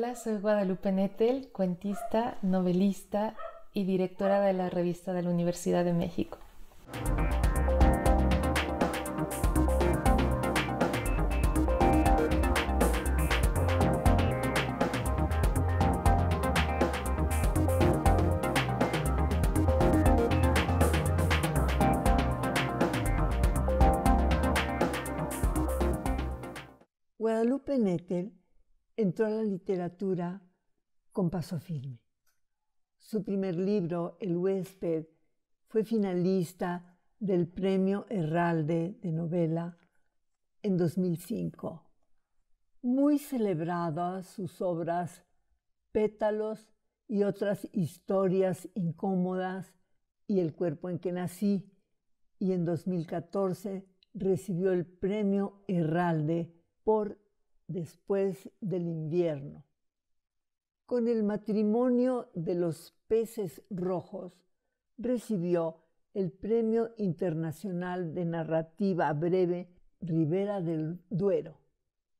Hola, soy Guadalupe Nettel, cuentista, novelista y directora de la revista de la Universidad de México. Guadalupe Nettel entró a la literatura con paso firme. Su primer libro, El huésped, fue finalista del Premio Herralde de Novela en 2005. Muy celebradas sus obras Pétalos y otras historias incómodas y El cuerpo en que nací, y en 2014 recibió el Premio Herralde por después del invierno. Con el matrimonio de los peces rojos, recibió el Premio Internacional de Narrativa Breve Rivera del Duero.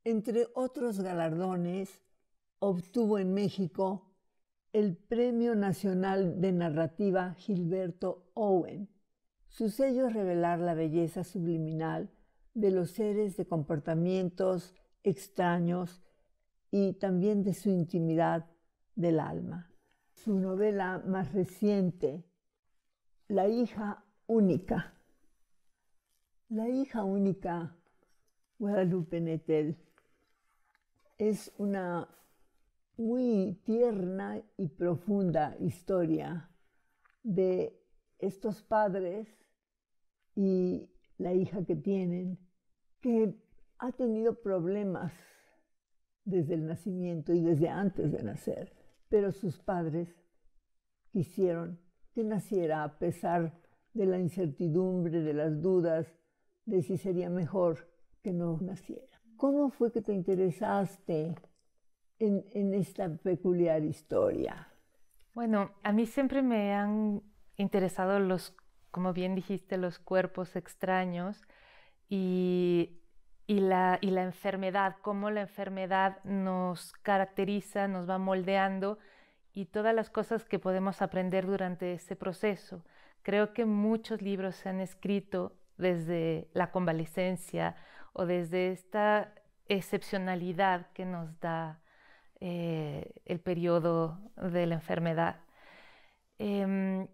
Entre otros galardones, obtuvo en México el Premio Nacional de Narrativa Gilberto Owen. Su sello es revelar la belleza subliminal de los seres de comportamientos extraños y también de su intimidad del alma. Su novela más reciente, La hija única. La hija única, Guadalupe Netel, es una muy tierna y profunda historia de estos padres y la hija que tienen, que ha tenido problemas desde el nacimiento y desde antes de nacer, pero sus padres quisieron que naciera a pesar de la incertidumbre, de las dudas, de si sería mejor que no naciera. ¿Cómo fue que te interesaste en, en esta peculiar historia? Bueno, a mí siempre me han interesado los, como bien dijiste, los cuerpos extraños y y la, enfermedad, cómo la enfermedad nos caracteriza, nos va moldeando y todas las cosas que podemos aprender durante ese proceso. Creo que muchos libros se han escrito desde la convalecencia o desde esta excepcionalidad que nos da eh, el periodo de la enfermedad. Em,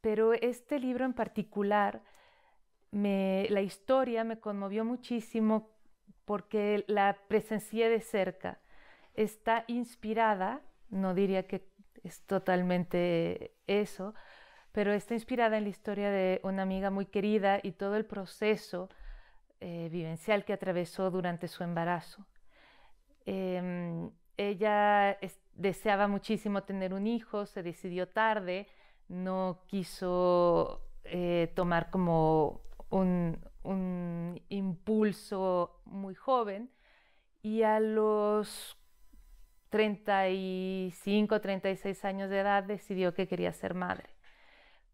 pero este libro en particular, me, la historia me conmovió muchísimo porque la presencia de cerca. Está inspirada, no diría que es totalmente eso, pero está inspirada en la historia de una amiga muy querida y todo el proceso eh, vivencial que atravesó durante su embarazo. Em, ella deseaba muchísimo tener un hijo, se decidió tarde, no quiso eh, tomar como un, un impulso muy joven y a los 35, 36 años de edad decidió que quería ser madre.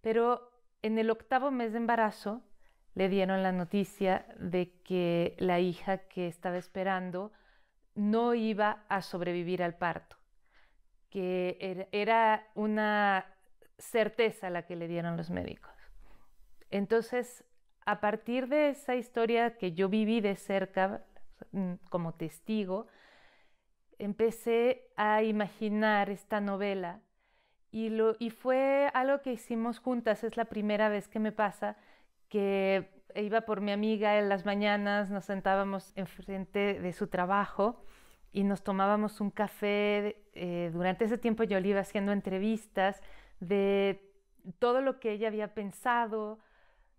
Pero en el octavo mes de embarazo le dieron la noticia de que la hija que estaba esperando no iba a sobrevivir al parto, que er-, era una certeza la que le dieron los médicos. Entonces a partir de esa historia que yo viví de cerca mm, como testigo, empecé a imaginar esta novela y, lo, y fue algo que hicimos juntas, es la primera vez que me pasa que iba por mi amiga en las mañanas, nos sentábamos enfrente de su trabajo y nos tomábamos un café. Eh, durante ese tiempo yo le iba haciendo entrevistas de todo lo que ella había pensado,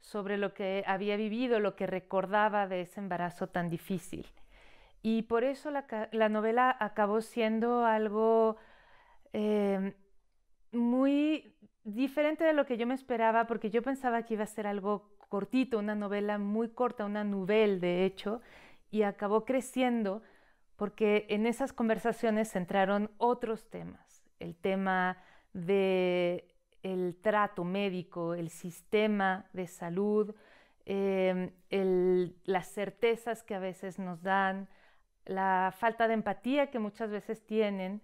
sobre lo que había vivido, lo que recordaba de ese embarazo tan difícil. Y por eso la, novela acabó siendo algo em, muy diferente de lo que yo me esperaba, porque yo pensaba que iba a ser algo cortito, una novela muy corta, una novel de hecho, y acabó creciendo porque en esas conversaciones entraron otros temas, el tema de el trato médico, el sistema de salud, em, las certezas que a veces nos dan, la falta de empatía que muchas veces tienen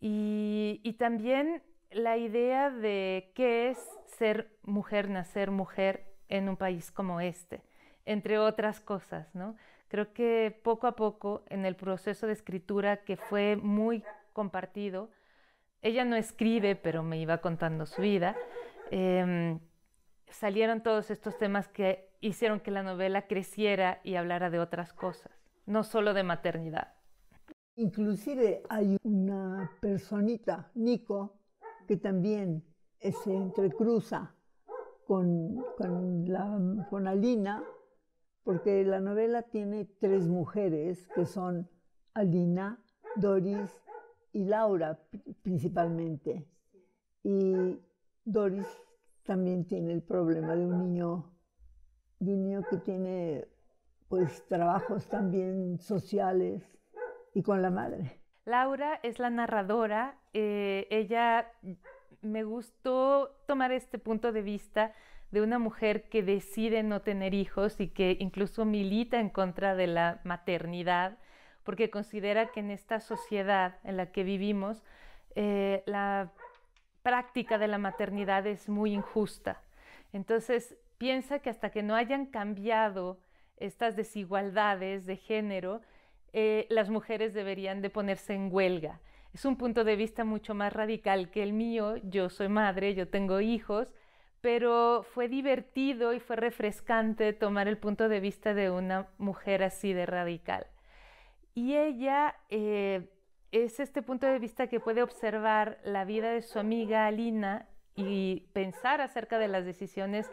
y, también la idea de qué es ser mujer, nacer mujer en un país como este, entre otras cosas, ¿no? Creo que poco a poco en el proceso de escritura que fue muy compartido, ella no escribe, pero me iba contando su vida, em, salieron todos estos temas que hicieron que la novela creciera y hablara de otras cosas, no solo de maternidad. Inclusive hay una personita, Nico, que también se entrecruza con, la, con Alina, porque la novela tiene tres mujeres, que son Alina, Doris y Laura principalmente. Y Doris también tiene el problema de un niño, niño que tiene pues trabajos también sociales y con la madre. Laura es la narradora, eh, ella mm, me gustó tomar este punto de vista de una mujer que decide no tener hijos y que incluso milita en contra de la maternidad porque considera que en esta sociedad en la que vivimos, eh, la práctica de la maternidad es muy injusta. Entonces, piensa que hasta que no hayan cambiado estas desigualdades de género, eh, las mujeres deberían de ponerse en huelga. Es un punto de vista mucho más radical que el mío. Yo soy madre, yo tengo hijos, pero fue divertido y fue refrescante tomar el punto de vista de una mujer así de radical. Y ella eh, es este punto de vista que puede observar la vida de su amiga Alina y pensar acerca de las decisiones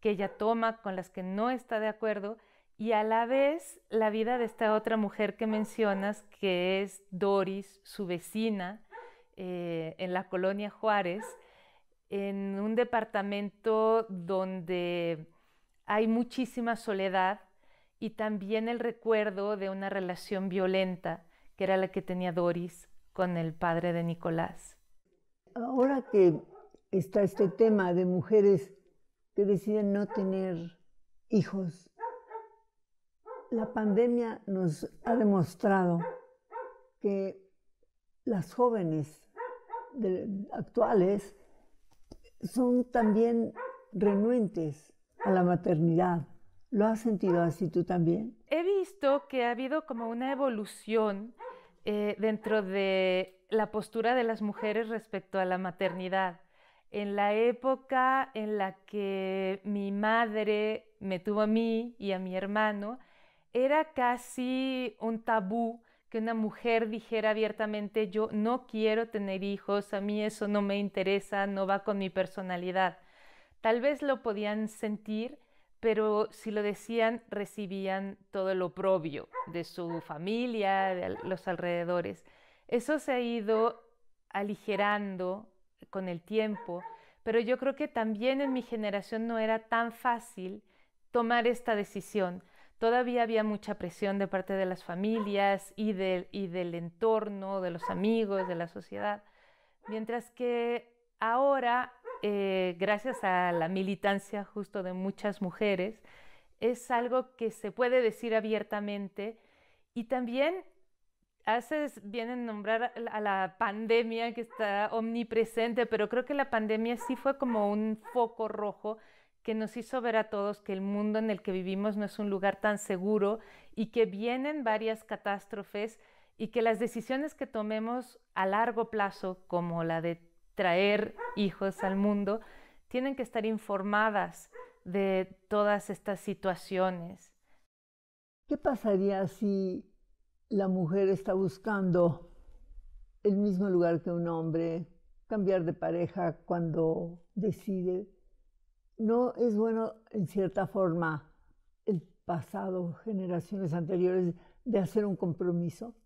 que ella toma, con las que no está de acuerdo, y a la vez la vida de esta otra mujer que mencionas, que es Doris, su vecina, eh, en la colonia Juárez, en un departamento donde hay muchísima soledad y también el recuerdo de una relación violenta que era la que tenía Doris con el padre de Nicolás. Ahora que está este tema de mujeres que deciden no tener hijos, la pandemia nos ha demostrado que las jóvenes actuales son también renuentes a la maternidad ¿Lo has sentido así tú también? He visto que ha habido como una evolución eh, dentro de la postura de las mujeres respecto a la maternidad. En la época en la que mi madre me tuvo a mí y a mi hermano, era casi un tabú que una mujer dijera abiertamente yo no quiero tener hijos, a mí eso no me interesa, no va con mi personalidad. Tal vez lo podían sentir, pero si lo decían recibían todo lo propio de su familia, de los alrededores. Eso se ha ido aligerando con el tiempo, pero yo creo que también en mi generación no era tan fácil tomar esta decisión. Todavía había mucha presión de parte de las familias y, y del entorno, de los amigos, de la sociedad. Mientras que ahora eh, gracias a la militancia justo de muchas mujeres, es algo que se puede decir abiertamente y también haces bien en nombrar a la pandemia que está omnipresente, pero creo que la pandemia sí fue como un foco rojo que nos hizo ver a todos que el mundo en el que vivimos no es un lugar tan seguro y que vienen varias catástrofes y que las decisiones que tomemos a largo plazo, como la de traer hijos al mundo, tienen que estar informadas de todas estas situaciones. ¿Qué pasaría si la mujer está buscando el mismo lugar que un hombre, cambiar de pareja cuando decide? No es bueno, en cierta forma, el pasado, generaciones anteriores, de hacer un compromiso.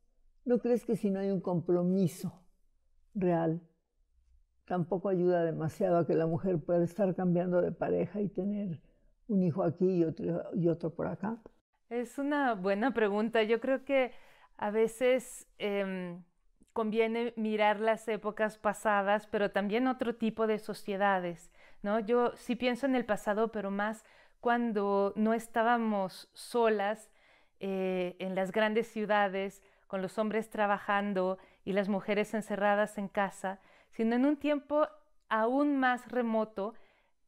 ¿No crees que si no hay un compromiso real, tampoco ayuda demasiado a que la mujer pueda estar cambiando de pareja y tener un hijo aquí y otro, y otro por acá? Es una buena pregunta. Yo creo que a veces em, conviene mirar las épocas pasadas, pero también otro tipo de sociedades. ¿no? Yo sí pienso en el pasado, pero más cuando no estábamos solas eh, en las grandes ciudades, con los hombres trabajando y las mujeres encerradas en casa sino en un tiempo aún más remoto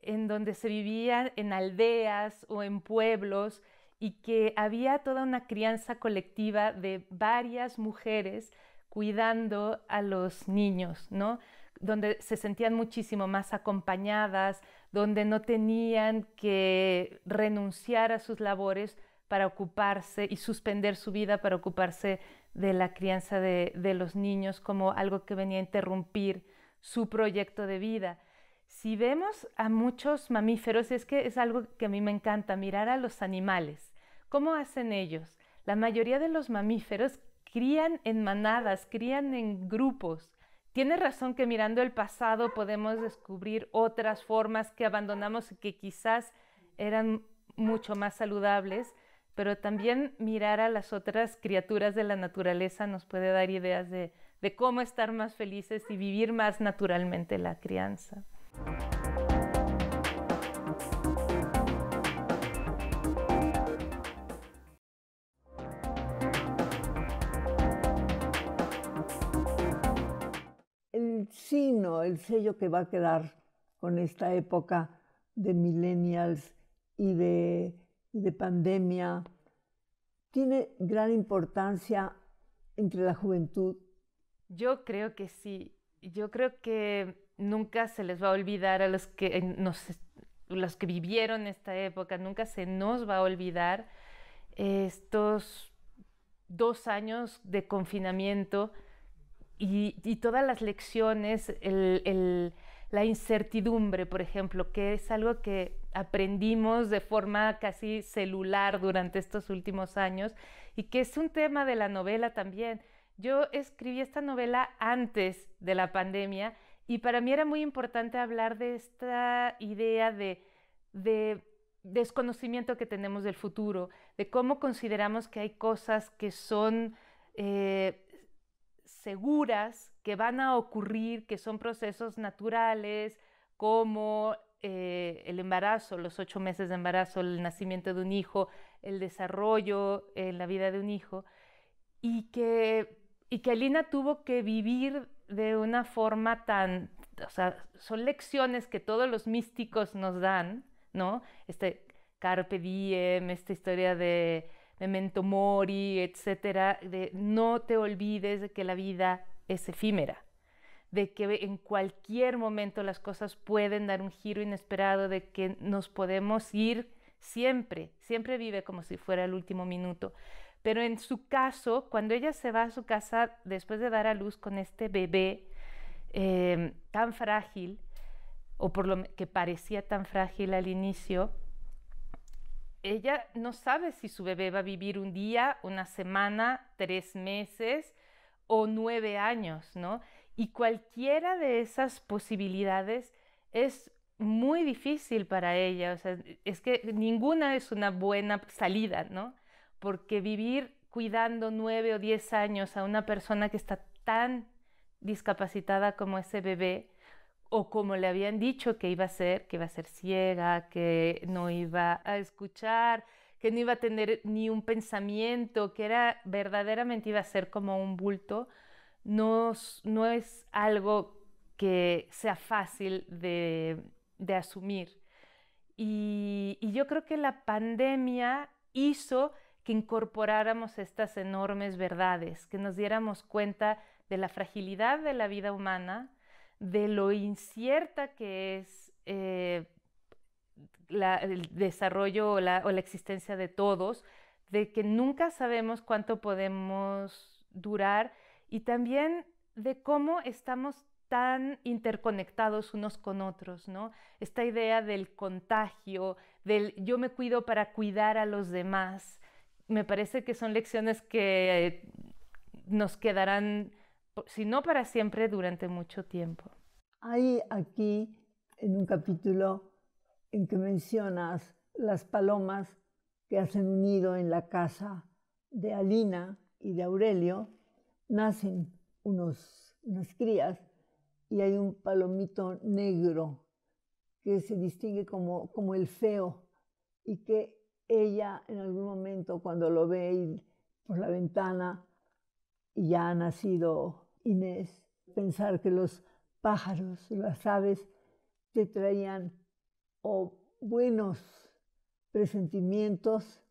en donde se vivía en aldeas o en pueblos y que había toda una crianza colectiva de varias mujeres cuidando a los niños, ¿no? Donde se sentían muchísimo más acompañadas, donde no tenían que renunciar a sus labores para ocuparse y suspender su vida para ocuparse de la crianza de los niños como algo que venía a interrumpir su proyecto de vida. Si vemos a muchos mamíferos, es que es algo que a mí me encanta, mirar a los animales. ¿Cómo hacen ellos? La mayoría de los mamíferos crían en manadas, crían en grupos. Tiene razón que mirando el pasado podemos descubrir otras formas que abandonamos y que quizás eran mucho más saludables, pero también mirar a las otras criaturas de la naturaleza nos puede dar ideas de de cómo estar más felices y vivir más naturalmente la crianza. El sino, el sello que va a quedar con esta época de millennials y de, y de pandemia, tiene gran importancia entre la juventud yo creo que sí. Yo creo que nunca se les va a olvidar a eh, los que vivieron esta época, nunca se nos va a olvidar estos dos años de confinamiento y, todas las lecciones, la incertidumbre, por ejemplo, que es algo que aprendimos de forma casi celular durante estos últimos años y que es un tema de la novela también yo escribí esta novela antes de la pandemia y para mí era muy importante hablar de esta idea de, desconocimiento que tenemos del futuro, de cómo consideramos que hay cosas que son eh, seguras, que van a ocurrir, que son procesos naturales, como eh, el embarazo, los ocho meses de embarazo, el nacimiento de un hijo, el desarrollo en la vida de un hijo, y que y que Alina tuvo que vivir de una forma tan, o sea, son lecciones que todos los místicos nos dan, ¿no? Este carpe diem, esta historia de memento mori, etcétera, de no te olvides de que la vida es efímera, de que en cualquier momento las cosas pueden dar un giro inesperado, de que nos podemos ir siempre, siempre vive como si fuera el último minuto. Pero en su caso, cuando ella se va a su casa después de dar a luz con este bebé eh, tan frágil, o por lo que parecía tan frágil al inicio, ella no sabe si su bebé va a vivir un día, una semana, tres meses o nueve años, ¿no? Y cualquiera de esas posibilidades es muy difícil para ella, o sea, es que ninguna es una buena salida, ¿no? porque vivir cuidando nueve o diez años a una persona que está tan discapacitada como ese bebé, o como le habían dicho que iba a ser, que iba a ser ciega, que no iba a escuchar, que no iba a tener ni un pensamiento, que era verdaderamente iba a ser como un bulto, no, es algo que sea fácil de, asumir. y yo creo que la pandemia hizo que incorporáramos estas enormes verdades, que nos diéramos cuenta de la fragilidad de la vida humana, de lo incierta que es eh, el desarrollo o la, existencia de todos, de que nunca sabemos cuánto podemos durar y también de cómo estamos tan interconectados unos con otros, ¿no? Esta idea del contagio, del yo me cuido para cuidar a los demás, me parece que son lecciones que nos quedarán, si no para siempre, durante mucho tiempo. Hay aquí, en un capítulo, en que mencionas las palomas que hacen un nido en la casa de Alina y de Aurelio, nacen unos, unas crías y hay un palomito negro que se distingue como, como el feo y que ella en algún momento cuando lo ve ir por la ventana y ya ha nacido Inés, pensar que los pájaros, las aves, te traían o buenos presentimientos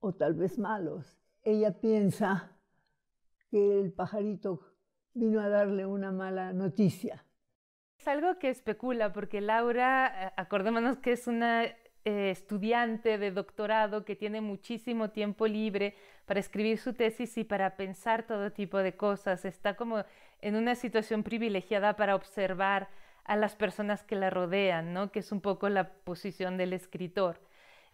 o tal vez malos. Ella piensa que el pajarito vino a darle una mala noticia. Es algo que especula, porque Laura, eh, acordémonos que es una eh, estudiante de doctorado que tiene muchísimo tiempo libre para escribir su tesis y para pensar todo tipo de cosas. Está como en una situación privilegiada para observar a las personas que la rodean, ¿no? Que es un poco la posición del escritor.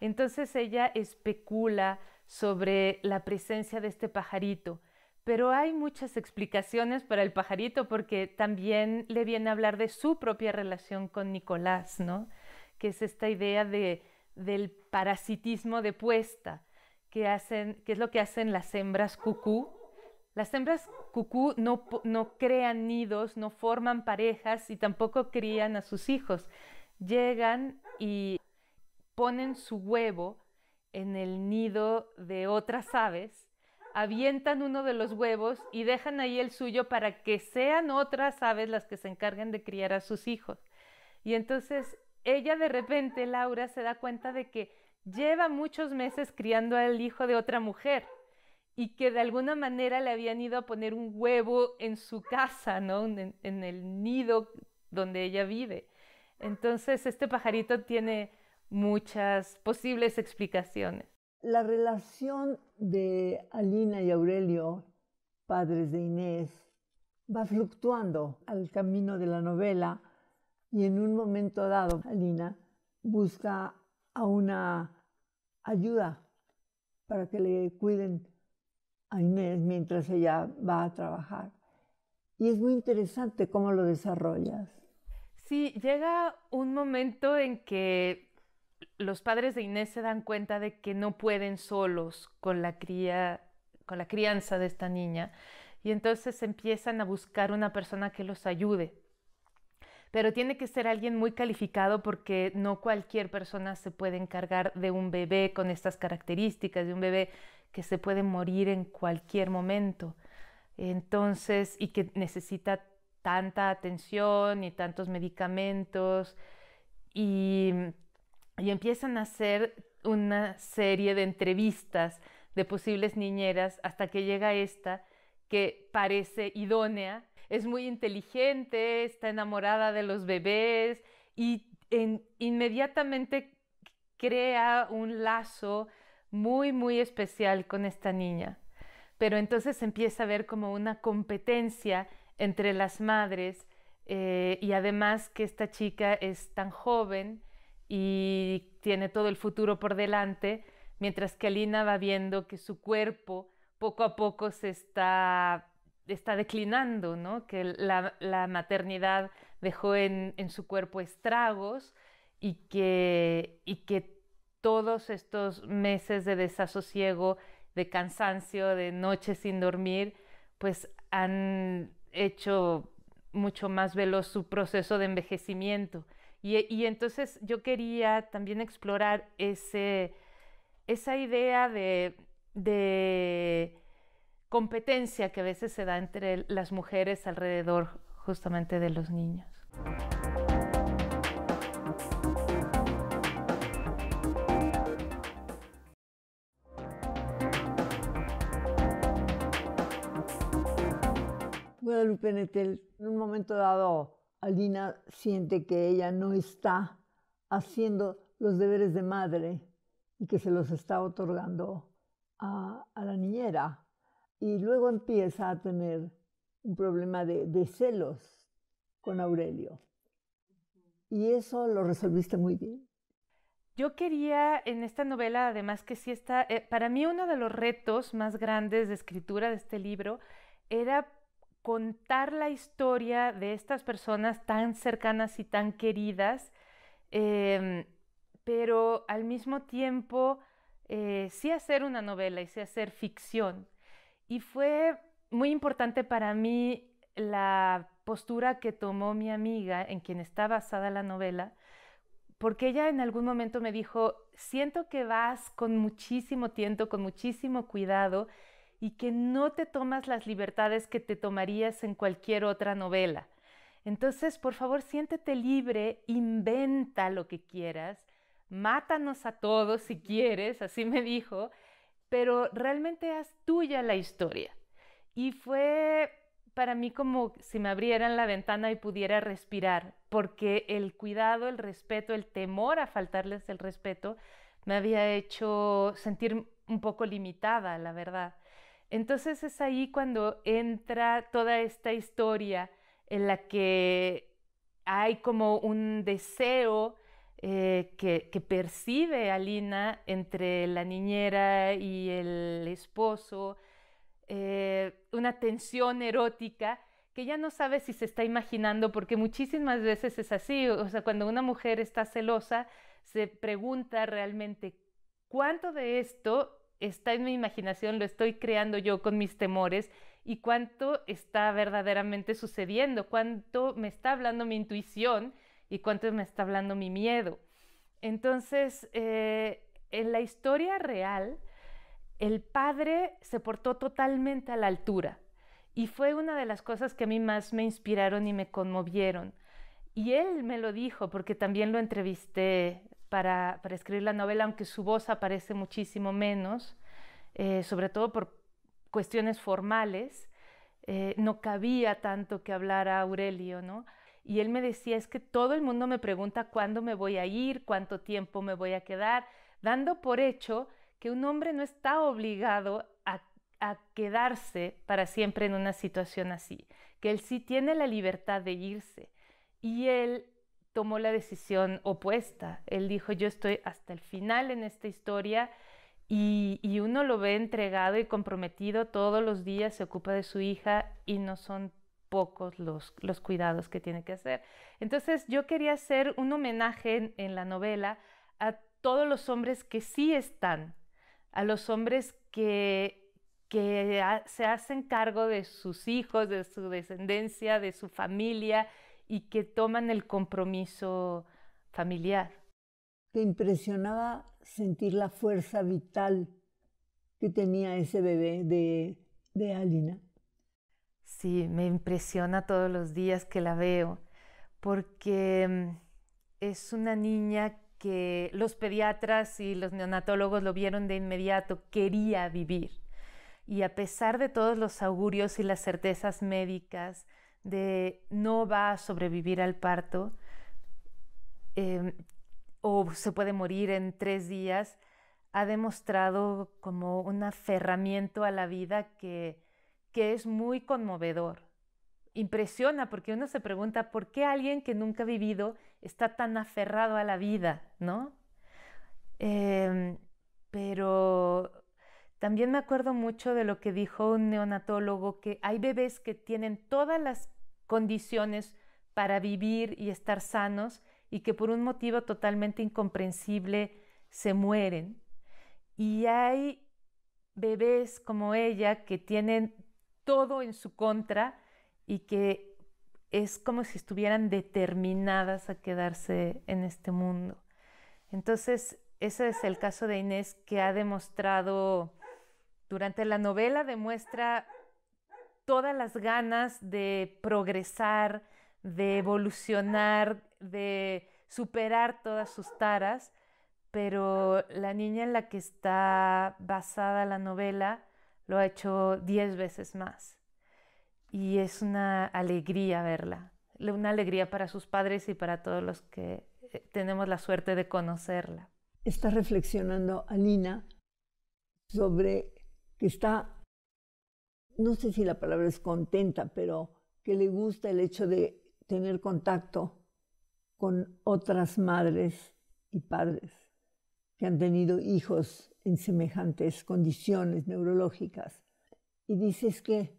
Entonces ella especula sobre la presencia de este pajarito, pero hay muchas explicaciones para el pajarito porque también le viene a hablar de su propia relación con Nicolás, ¿no? que es esta idea del parasitismo de puesta, que, hacen, es lo que hacen las hembras cucú. Las hembras cucú no, no crean nidos, no forman parejas y tampoco crían a sus hijos. Llegan y ponen su huevo en el nido de otras aves avientan uno de los huevos y dejan ahí el suyo para que sean otras aves las que se encarguen de criar a sus hijos. Y entonces ella de repente, Laura, se da cuenta de que lleva muchos meses criando al hijo de otra mujer y que de alguna manera le habían ido a poner un huevo en su casa, En, en el nido donde ella vive. Entonces, este pajarito tiene muchas posibles explicaciones. La relación de Alina y Aurelio, padres de Inés, va fluctuando al camino de la novela y en un momento dado, Alina busca a una ayuda para que le cuiden a Inés mientras ella va a trabajar. Y es muy interesante cómo lo desarrollas. Sí, llega un momento en que los padres de Inés se dan cuenta de que no pueden solos con la cría, con la crianza de esta niña y entonces empiezan a buscar una persona que los ayude pero tiene que ser alguien muy calificado porque no cualquier persona se puede encargar de un bebé con estas características, de un bebé que se puede morir en cualquier momento. Entonces, y que necesita tanta atención y tantos medicamentos. Y, y empiezan a hacer una serie de entrevistas de posibles niñeras hasta que llega esta que parece idónea es muy inteligente, está enamorada de los bebés y inmediatamente crea un lazo muy, muy especial con esta niña. Pero entonces empieza a ver como una competencia entre las madres eh, y además que esta chica es tan joven y tiene todo el futuro por delante, mientras que Alina va viendo que su cuerpo poco a poco se está está declinando, ¿no? que la, maternidad dejó en, su cuerpo estragos y que, y que todos estos meses de desasosiego, de cansancio, de noches sin dormir, pues han hecho mucho más veloz su proceso de envejecimiento. Y, entonces yo quería también explorar ese, esa idea de competencia que a veces se da entre las mujeres alrededor justamente de los niños. Guadalupe Netel, en un momento dado, Alina siente que ella no está haciendo los deberes de madre y que se los está otorgando a, a la niñera y luego empieza a tener un problema de, celos con Aurelio. Y eso lo resolviste muy bien. Yo quería en esta novela, además que sí está, eh, para mí uno de los retos más grandes de escritura de este libro era contar la historia de estas personas tan cercanas y tan queridas, em, pero al mismo tiempo eh, sí hacer una novela y sí hacer ficción. Y fue muy importante para mí la postura que tomó mi amiga en quien está basada la novela, porque ella en algún momento me dijo, siento que vas con muchísimo tiento, con muchísimo cuidado y que no te tomas las libertades que te tomarías en cualquier otra novela. Entonces, por favor, siéntete libre, inventa lo que quieras, mátanos a todos si quieres, así me dijo, pero realmente haz tuya la historia. Y fue para mí como si me abrieran la ventana y pudiera respirar, porque el cuidado, el respeto, el temor a faltarles el respeto me había hecho sentir un poco limitada, la verdad. Entonces es ahí cuando entra toda esta historia en la que hay como un deseo eh, que, percibe Alina entre la niñera y el esposo, eh, una tensión erótica que ya no sabe si se está imaginando, porque muchísimas veces es así, o sea, cuando una mujer está celosa, se pregunta realmente cuánto de esto está en mi imaginación, lo estoy creando yo con mis temores y cuánto está verdaderamente sucediendo, cuánto me está hablando mi intuición y cuánto me está hablando mi miedo. Entonces, eh, en la historia real, el padre se portó totalmente a la altura y fue una de las cosas que a mí más me inspiraron y me conmovieron. Y él me lo dijo porque también lo entrevisté para, escribir la novela, aunque su voz aparece muchísimo menos, eh, sobre todo por cuestiones formales. Eh, no cabía tanto que hablar hablara Aurelio, ¿no? y él me decía, es que todo el mundo me pregunta cuándo me voy a ir, cuánto tiempo me voy a quedar, dando por hecho que un hombre no está obligado a, quedarse para siempre en una situación así, que él sí tiene la libertad de irse. Y él tomó la decisión opuesta. Él dijo, yo estoy hasta el final en esta historia y, y, uno lo ve entregado y comprometido todos los días, se ocupa de su hija y no son pocos los, cuidados que tiene que hacer. Entonces yo quería hacer un homenaje en, la novela a todos los hombres que sí están, a los hombres que, se hacen cargo de sus hijos, de su descendencia, de su familia y que toman el compromiso familiar. Te impresionaba sentir la fuerza vital que tenía ese bebé de Alina. Sí, me impresiona todos los días que la veo, porque mm, es una niña que los pediatras y los neonatólogos lo vieron de inmediato, quería vivir. Y a pesar de todos los augurios y las certezas médicas de no va a sobrevivir al parto, em, o se puede morir en tres días, ha demostrado como un aferramiento a la vida que que es muy conmovedor. Impresiona porque uno se pregunta por qué alguien que nunca ha vivido está tan aferrado a la vida, ¿no? Em, pero también me acuerdo mucho de lo que dijo un neonatólogo, que hay bebés que tienen todas las condiciones para vivir y estar sanos y que por un motivo totalmente incomprensible se mueren. Y hay bebés como ella que tienen todo en su contra y que es como si estuvieran determinadas a quedarse en este mundo. Entonces, ese es el caso de Inés que ha demostrado, durante la novela demuestra todas las ganas de progresar, de evolucionar, de superar todas sus taras, pero la niña en la que está basada la novela, lo ha hecho diez veces más. Y es una alegría verla, una alegría para sus padres y para todos los que eh, tenemos la suerte de conocerla. Está reflexionando Alina sobre que está, no sé si la palabra es contenta, pero que le gusta el hecho de tener contacto con otras madres y padres que han tenido hijos en semejantes condiciones neurológicas. Y dices que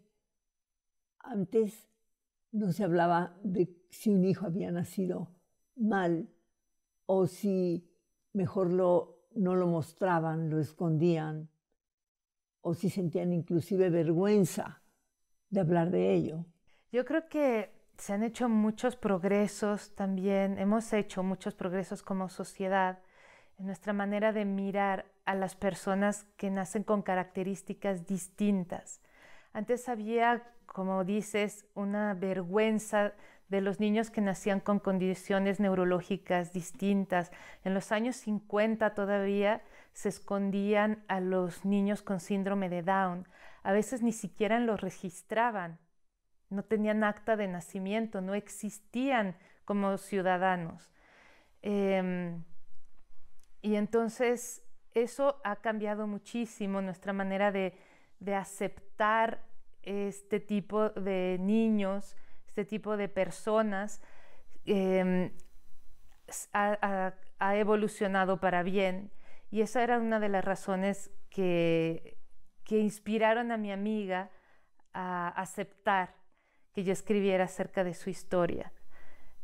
antes no se hablaba de si un hijo había nacido mal o si mejor lo, no lo mostraban, lo escondían, o si sentían inclusive vergüenza de hablar de ello. Yo creo que se han hecho muchos progresos también, hemos hecho muchos progresos como sociedad en nuestra manera de mirar a las personas que nacen con características distintas. Antes había, como dices, una vergüenza de los niños que nacían con condiciones neurológicas distintas. En los años 50 todavía se escondían a los niños con síndrome de Down. A veces ni siquiera los registraban. No tenían acta de nacimiento, no existían como ciudadanos. Em, y entonces eso ha cambiado muchísimo nuestra manera de, aceptar este tipo de niños, este tipo de personas. Em, ha, evolucionado para bien y esa era una de las razones que, que inspiraron a mi amiga a aceptar que yo escribiera acerca de su historia.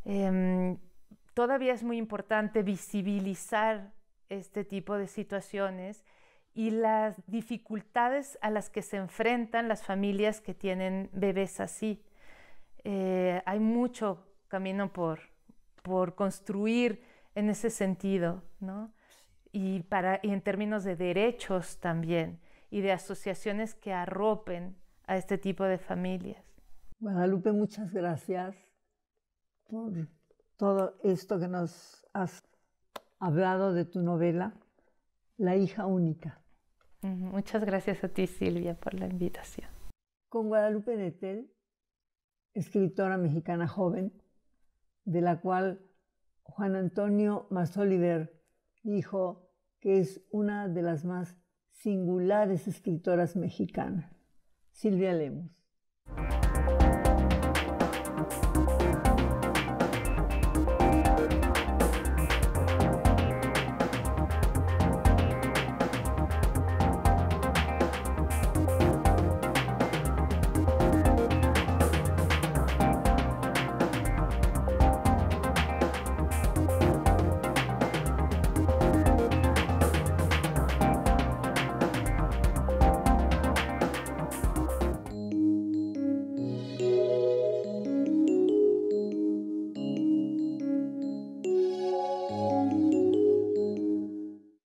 Em, todavía es muy importante visibilizar este tipo de situaciones y las dificultades a las que se enfrentan las familias que tienen bebés así. Eh, hay mucho camino por, por construir en ese sentido, ¿no? Y, para, y en términos de derechos también y de asociaciones que arropen a este tipo de familias. Guadalupe, muchas gracias por todo esto que nos has hablado de tu novela, La hija única. Muchas gracias a ti, Silvia, por la invitación. Con Guadalupe Netel, escritora mexicana joven, de la cual Juan Antonio Masoliver dijo que es una de las más singulares escritoras mexicanas. Silvia Lemos.